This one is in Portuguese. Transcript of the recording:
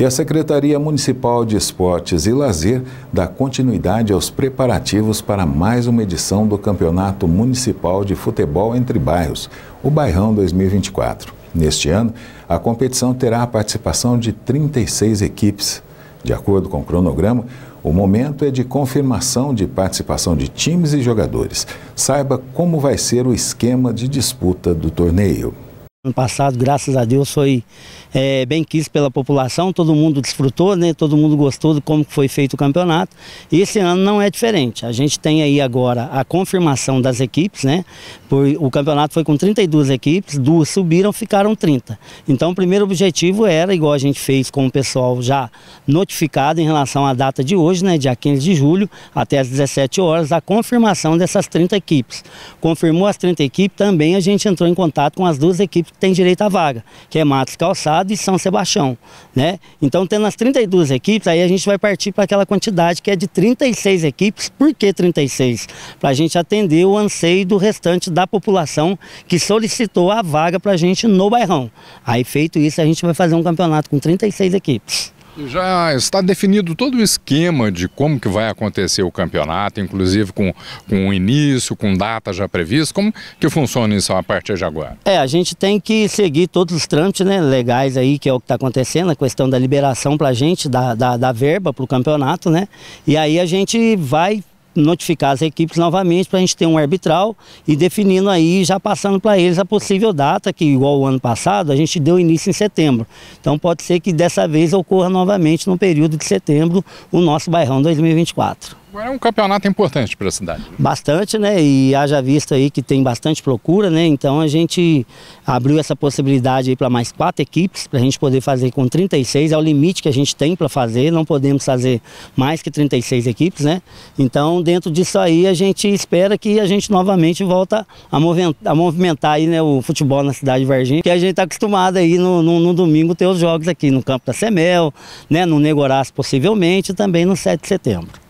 E a Secretaria Municipal de Esportes e Lazer dá continuidade aos preparativos para mais uma edição do Campeonato Municipal de Futebol entre Bairros, o Bairrão 2024. Neste ano, a competição terá a participação de 36 equipes. De acordo com o cronograma, o momento é de confirmação de participação de times e jogadores. Saiba como vai ser o esquema de disputa do torneio. Ano passado, graças a Deus, foi é, bem quisto pela população, todo mundo desfrutou, né? todo mundo gostou de como foi feito o campeonato. E esse ano não é diferente. A gente tem aí agora a confirmação das equipes, né? Por, o campeonato foi com 32 equipes, duas subiram, ficaram 30. Então o primeiro objetivo era, igual a gente fez com o pessoal já notificado em relação à data de hoje, né? dia 15 de julho, até às 17 horas, a confirmação dessas 30 equipes. Confirmou as 30 equipes, também a gente entrou em contato com as duas equipes tem direito à vaga, que é Matos Calçado e São Sebastião. Né? Então, tendo as 32 equipes, aí a gente vai partir para aquela quantidade que é de 36 equipes. Por que 36? Para a gente atender o anseio do restante da população que solicitou a vaga para a gente no bairrão. Aí, feito isso, a gente vai fazer um campeonato com 36 equipes. Já está definido todo o esquema de como que vai acontecer o campeonato, inclusive com, com o início, com data já prevista, como que funciona isso a partir de agora? É, a gente tem que seguir todos os trâmites né, legais aí, que é o que está acontecendo, a questão da liberação para a gente, da, da, da verba para o campeonato, né? E aí a gente vai notificar as equipes novamente para a gente ter um arbitral e definindo aí, já passando para eles a possível data, que igual o ano passado, a gente deu início em setembro. Então pode ser que dessa vez ocorra novamente no período de setembro o nosso bairrão 2024. Agora é um campeonato importante para a cidade. Né? Bastante, né? E haja vista aí que tem bastante procura, né? Então a gente abriu essa possibilidade aí para mais quatro equipes, para a gente poder fazer com 36, é o limite que a gente tem para fazer, não podemos fazer mais que 36 equipes, né? Então dentro disso aí a gente espera que a gente novamente volta a movimentar, a movimentar aí, né, o futebol na cidade de Varginha, que a gente está acostumado aí no, no, no, domingo ter os jogos aqui no campo da Semel, né, no Negorás possivelmente e também no 7 de setembro.